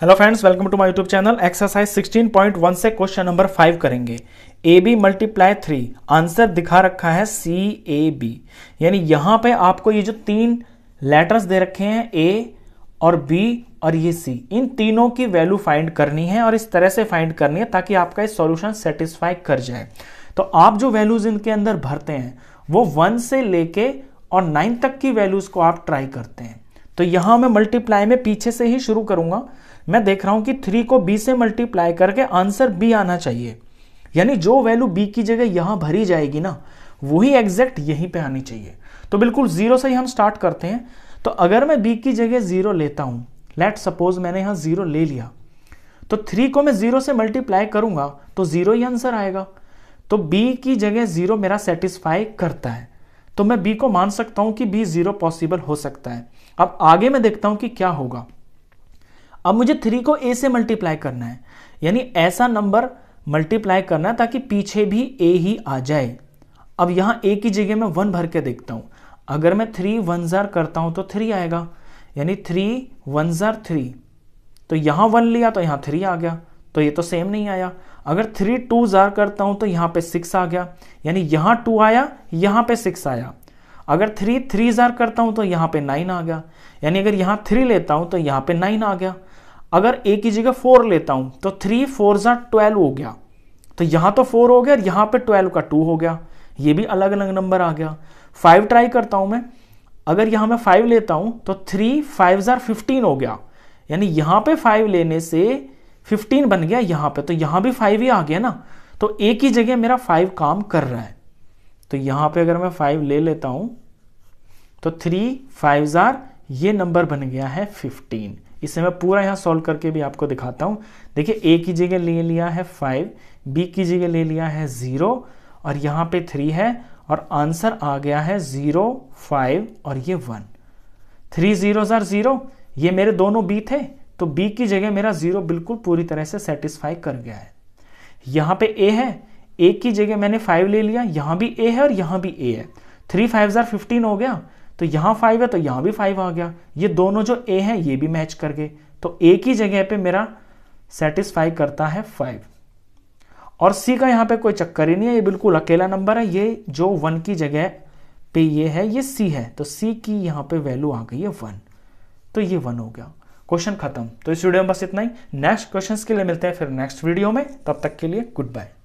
hello friends welcome to my YouTube channel exercise 16.1 से question number five करेंगे A B multiply three answer दिखा रखा है सी A B यानी यहां पे आपको ये जो तीन लेटर्स दे रखे हैं ए और बी और ये सी इन तीनों की वैल्यू फाइंड करनी है और इस तरह से फाइंड करनी है ताकि आपका ये सॉल्यूशन सेटिस्फाई कर जाए तो आप जो वैल्यूज इनके अंदर भरते हैं वो वन से लेके और नाइन तक की वैल्यूज को आप ट्राई करते हैं तो यहां मैं मल्टीप्लाई में पीछे से ही शुरू करूंगा मैं देख रहा हूं कि थ्री को बी से मल्टीप्लाई करके आंसर बी आना चाहिए यानी जो वैल्यू बी की जगह यहां भरी जाएगी ना वही एग्जैक्ट यहीं पे आनी चाहिए तो बिल्कुल जीरो से ही हम स्टार्ट करते हैं तो अगर मैं बी की जगह जीरो लेता हूं लेट सपोज मैंने यहां जीरो ले लिया तो थ्री को मैं जीरो से मल्टीप्लाई करूंगा तो जीरो ही आंसर आएगा तो बी की जगह जीरो मेरा सेटिस्फाई करता है तो मैं बी को मान सकता हूं कि बी जीरो पॉसिबल हो सकता है अब आगे मैं देखता हूं कि क्या होगा अब मुझे थ्री को ए से मल्टीप्लाई करना है यानी ऐसा नंबर मल्टीप्लाई करना है ताकि पीछे भी ए ही आ जाए अब यहाँ ए की जगह मैं वन भर के देखता हूँ अगर मैं थ्री वन ज़ार करता हूँ तो थ्री आएगा यानी थ्री वन ज़ार थ्री तो यहाँ वन लिया तो यहाँ थ्री आ गया तो ये तो सेम नहीं आया अगर थ्री टू ज़ार करता हूँ तो यहाँ पे सिक्स आ गया यानी यहाँ टू आया यहाँ पे सिक्स आया अगर थ्री थ्री ज़ार करता हूँ तो यहाँ पे नाइन आ गया यानी अगर यहाँ थ्री लेता हूँ तो यहाँ पे नाइन आ गया अगर ए की जगह फोर लेता हूं तो थ्री फोर सा ट्वेल्व हो गया तो यहां तो फोर हो गया और यहां पे ट्वेल्व का टू हो गया ये भी अलग अलग नंबर आ गया फाइव ट्राई करता हूं मैं अगर यहां मैं फाइव लेता हूं तो थ्री फाइव जार फिफ्टीन हो गया यानी यहां पे फाइव लेने से फिफ्टीन बन गया यहां पे तो यहां भी फाइव ही आ गया ना तो एक की जगह मेरा फाइव काम कर रहा है तो यहां पे अगर मैं फाइव ले लेता हूं तो थ्री फाइव जार ये नंबर बन गया है फिफ्टीन इसे मैं पूरा यहाँ सॉल्व करके भी आपको दिखाता हूँ देखिए ए की जगह ले लिया है फाइव बी की जगह ले लिया है ज़ीरो और यहाँ पे थ्री है और आंसर आ गया है ज़ीरो फाइव और ये वन थ्री ज़ीरो ज़ार ज़ीरो ये मेरे दोनों बी थे तो बी की जगह मेरा ज़ीरो बिल्कुल पूरी तरह से सेटिस्फाई कर गया है यहाँ पे ए है ए की जगह मैंने फाइव ले लिया यहाँ भी ए है और यहाँ भी ए है थ्री फाइव ज़ार फिफ्टीन हो गया तो यहाँ फाइव है तो यहाँ भी फाइव आ गया ये दोनों जो ए हैं ये भी मैच कर गए तो ए की जगह पे मेरा सेटिस्फाई करता है फाइव और सी का यहाँ पे कोई चक्कर ही नहीं है ये बिल्कुल अकेला नंबर है ये जो वन की जगह पे ये है ये सी है तो सी की यहाँ पे वैल्यू आ गई है वन तो ये वन हो गया क्वेश्चन खत्म तो इस वीडियो में बस इतना ही नेक्स्ट क्वेश्चन के लिए मिलते हैं फिर नेक्स्ट वीडियो में तब तक के लिए गुड बाय